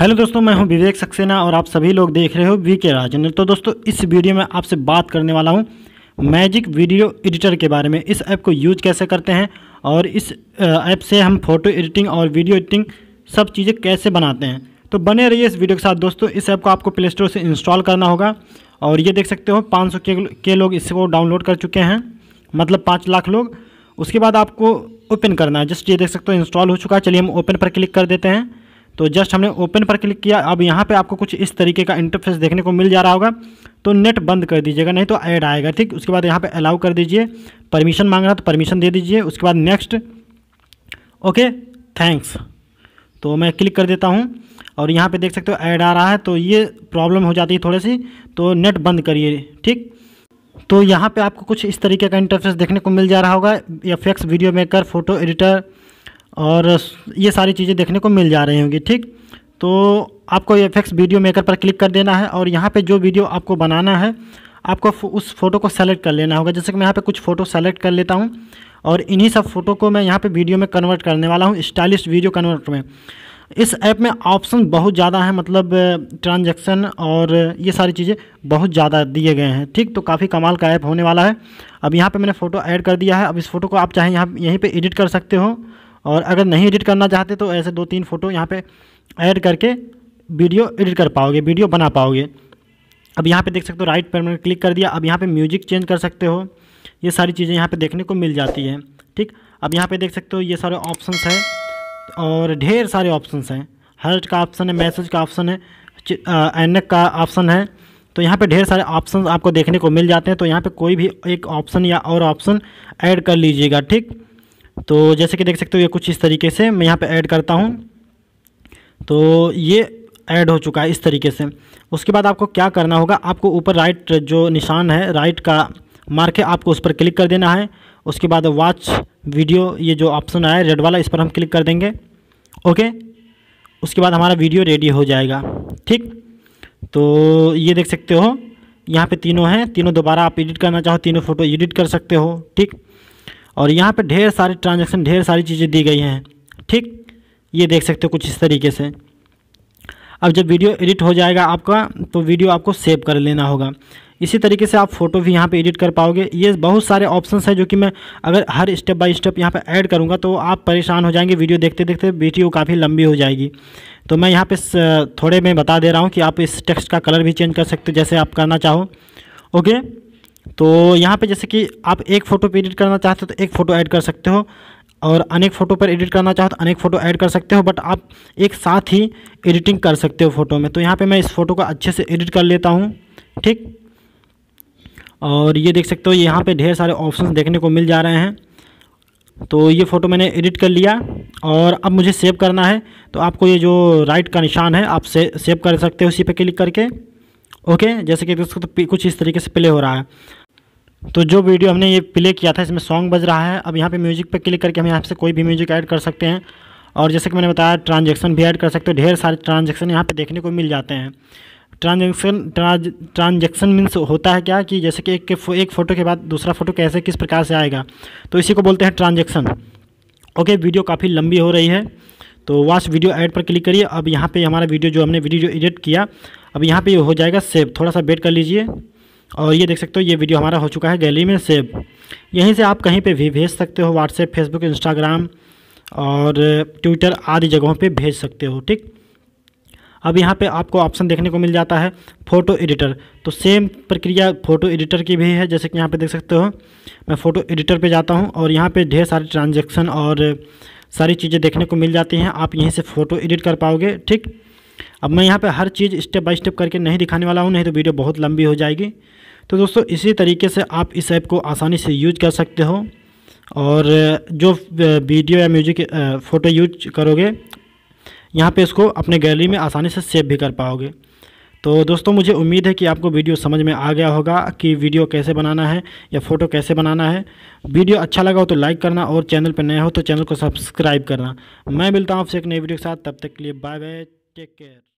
hello दोस्तों मैं हूं विवेक सक्सेना और आप सभी लोग देख रहे हो वी के राजेंद्र तो दोस्तों इस वीडियो में आपसे बात करने वाला हूं मैजिक वीडियो एडिटर के बारे में इस ऐप को यूज कैसे करते हैं और इस ऐप से हम फोटो एडिटिंग और वीडियो एडिटिंग सब चीज़ें कैसे बनाते हैं तो बने रहिए इस वीडियो के साथ दोस्तों इस ऐप को आपको प्ले स्टोर से इंस्टॉल करना होगा और ये देख सकते हो पाँच के, के लोग इसको डाउनलोड कर चुके हैं मतलब पाँच लाख लोग उसके बाद आपको ओपन करना है जस्ट ये देख सकते हो इंस्टॉल हो चुका है चलिए हम ओपन पर क्लिक कर देते हैं तो जस्ट हमने ओपन पर क्लिक किया अब यहाँ पे आपको कुछ इस तरीके का इंटरफेस देखने को मिल जा रहा होगा तो नेट बंद कर दीजिएगा नहीं तो ऐड आएगा ठीक उसके बाद यहाँ पे अलाउ कर दीजिए परमिशन मांग रहा तो परमिशन दे दीजिए उसके बाद नेक्स्ट ओके थैंक्स तो मैं क्लिक कर देता हूँ और यहाँ पर देख सकते हो ऐड आ रहा है तो ये प्रॉब्लम हो जाती है थोड़ी सी तो नेट बंद करिए ठीक तो यहाँ पे आपको कुछ इस तरीके का इंटरफेस देखने को मिल जा रहा होगा F video maker photo editor और ये सारी चीज़ें देखने को मिल जा रही होंगी ठीक तो आपको एफेक्स वीडियो मेकर पर क्लिक कर देना है और यहाँ पे जो वीडियो आपको बनाना है आपको उस फ़ोटो को सेलेक्ट कर लेना होगा जैसे कि मैं यहाँ पे कुछ फ़ोटो सेलेक्ट कर लेता हूँ और इन्हीं सब फ़ोटो को मैं यहाँ पे वीडियो में कन्वर्ट करने वाला हूँ स्टाइलिश वीडियो कन्वर्ट में इस ऐप में ऑप्शन बहुत ज़्यादा है मतलब ट्रांजेक्शन और ये सारी चीज़ें बहुत ज़्यादा दिए गए हैं ठीक तो काफ़ी कमाल का ऐप होने वाला है अब यहाँ पर मैंने फ़ोटो ऐड कर दिया है अब इस फोटो को आप चाहें यहाँ यहीं पर एडिट कर सकते हो और अगर नहीं एडिट करना चाहते तो ऐसे दो तीन फ़ोटो यहाँ पे ऐड करके वीडियो एडिट कर पाओगे वीडियो बना पाओगे अब यहाँ पे देख सकते हो राइट पर मैंने क्लिक कर दिया अब यहाँ पे म्यूजिक चेंज कर सकते हो ये सारी चीज़ें यहाँ पे देखने को मिल जाती हैं ठीक अब यहाँ पे देख सकते हो ये सारे ऑप्शंस हैं और ढेर सारे ऑप्शंस हैं हर्ट का ऑप्शन है मैसेज का ऑप्शन है एनक का ऑप्शन है तो यहाँ पे ढेर सारे ऑप्शन आपको देखने को मिल जाते हैं तो यहाँ पे कोई भी एक ऑप्शन या और ऑप्शन ऐड कर लीजिएगा ठीक तो जैसे कि देख सकते हो ये कुछ इस तरीके से मैं यहाँ पे ऐड करता हूँ तो ये ऐड हो चुका है इस तरीके से उसके बाद आपको क्या करना होगा आपको ऊपर राइट जो निशान है राइट का मार्क है आपको उस पर क्लिक कर देना है उसके बाद वॉच वीडियो ये जो ऑप्शन आया रेड वाला इस पर हम क्लिक कर देंगे ओके उसके बाद हमारा वीडियो रेडी हो जाएगा ठीक तो ये देख सकते हो यहाँ पे तीनों हैं तीनों दोबारा आप एडिट करना चाहो तीनों फ़ोटो एडिट कर सकते हो ठीक और यहाँ पे ढेर सारे ट्रांजेक्शन ढेर सारी चीज़ें दी गई हैं ठीक ये देख सकते हो कुछ इस तरीके से अब जब वीडियो एडिट हो जाएगा आपका तो वीडियो आपको सेव कर लेना होगा इसी तरीके से आप फ़ोटो भी यहाँ पे एडिट कर पाओगे ये बहुत सारे ऑप्शंस हैं जो कि मैं अगर हर स्टेप बाय स्टेप यहाँ पे ऐड करूँगा तो आप परेशान हो जाएंगे वीडियो देखते देखते वीडियो काफ़ी लंबी हो जाएगी तो मैं यहाँ पे थोड़े में बता दे रहा हूँ कि आप इस टेक्स्ट का कलर भी चेंज कर सकते हो जैसे आप करना चाहो ओके तो यहाँ पे जैसे कि आप एक फ़ोटो पे एडिट करना चाहते हो तो एक फ़ोटो ऐड कर सकते हो और अनेक फ़ोटो पर एडिट करना चाहो तो अनेक फ़ोटो ऐड कर सकते हो बट आप एक साथ ही एडिटिंग कर सकते हो फ़ोटो में तो यहाँ पे मैं इस फ़ोटो को अच्छे से एडिट कर लेता हूँ ठीक और ये देख सकते हो यहाँ पर ढेर सारे ऑप्शन देखने को मिल जा रहे हैं तो ये फ़ोटो मैंने एडिट कर लिया और अब मुझे सेव करना है तो आपको ये जो राइट का निशान है आप से, सेव कर सकते हो उसी पर क्लिक करके ओके जैसे कि कुछ इस तरीके से प्ले हो रहा है तो जो वीडियो हमने ये प्ले किया था इसमें सॉन्ग बज रहा है अब यहाँ पे म्यूजिक पे क्लिक करके हम यहाँ से कोई भी म्यूजिक ऐड कर सकते हैं और जैसे कि मैंने बताया ट्रांजेक्शन भी ऐड कर सकते हैं ढेर सारे ट्रांजेक्शन यहाँ पे देखने को मिल जाते हैं ट्रांजेक्शन ट्रांजेक्शन मीन्स होता है क्या कि जैसे कि एक एक फ़ोटो के बाद दूसरा फ़ोटो कैसे किस प्रकार से आएगा तो इसी को बोलते हैं ट्रांजेक्शन ओके वीडियो काफ़ी लंबी हो रही है तो वॉच वीडियो ऐड पर क्लिक करिए अब यहाँ पे हमारा वीडियो जो हमने वीडियो एडिट किया अब यहाँ पे हो जाएगा सेव थोड़ा सा वेट कर लीजिए और ये देख सकते हो ये वीडियो हमारा हो चुका है गैली में सेव यहीं से आप कहीं पे भी भेज सकते हो व्हाट्सएप फेसबुक इंस्टाग्राम और ट्विटर आदि जगहों पे भेज सकते हो ठीक अब यहाँ पे आपको ऑप्शन देखने को मिल जाता है फ़ोटो एडिटर तो सेम प्रक्रिया फ़ोटो एडिटर की भी है जैसे कि यहाँ पर देख सकते हो मैं फ़ोटो एडिटर पर जाता हूँ और यहाँ पर ढेर सारे ट्रांजेक्शन और सारी चीज़ें देखने को मिल जाती हैं आप यहीं से फ़ोटो एडिट कर पाओगे ठीक अब मैं यहाँ पे हर चीज़ स्टेप बाई स्टेप करके नहीं दिखाने वाला हूँ नहीं तो वीडियो बहुत लंबी हो जाएगी तो दोस्तों इसी तरीके से आप इस ऐप को आसानी से यूज कर सकते हो और जो वीडियो या म्यूजिक फ़ोटो यूज करोगे यहाँ पे इसको अपने गैलरी में आसानी से सेव भी कर पाओगे तो दोस्तों मुझे उम्मीद है कि आपको वीडियो समझ में आ गया होगा कि वीडियो कैसे बनाना है या फ़ोटो कैसे बनाना है वीडियो अच्छा लगा हो तो लाइक करना और चैनल पर नया हो तो चैनल को सब्सक्राइब करना मैं मिलता हूँ आपसे एक नई वीडियो के साथ तब तक के लिए बाय बाय टेक केयर